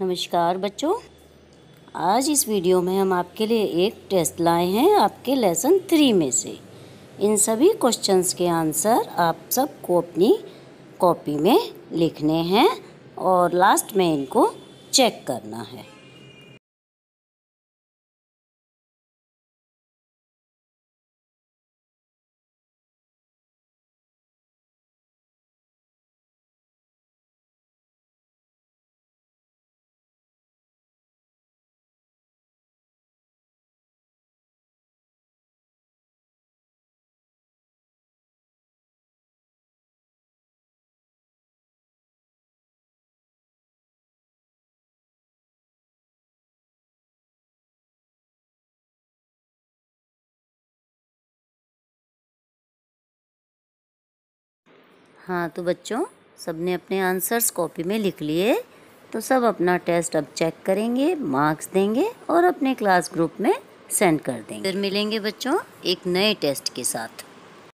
नमस्कार बच्चों आज इस वीडियो में हम आपके लिए एक टेस्ट लाए हैं आपके लेसन थ्री में से इन सभी क्वेश्चंस के आंसर आप सबको अपनी कॉपी में लिखने हैं और लास्ट में इनको चेक करना है हाँ तो बच्चों सबने अपने आंसर्स कॉपी में लिख लिए तो सब अपना टेस्ट अब चेक करेंगे मार्क्स देंगे और अपने क्लास ग्रुप में सेंड कर देंगे फिर मिलेंगे बच्चों एक नए टेस्ट के साथ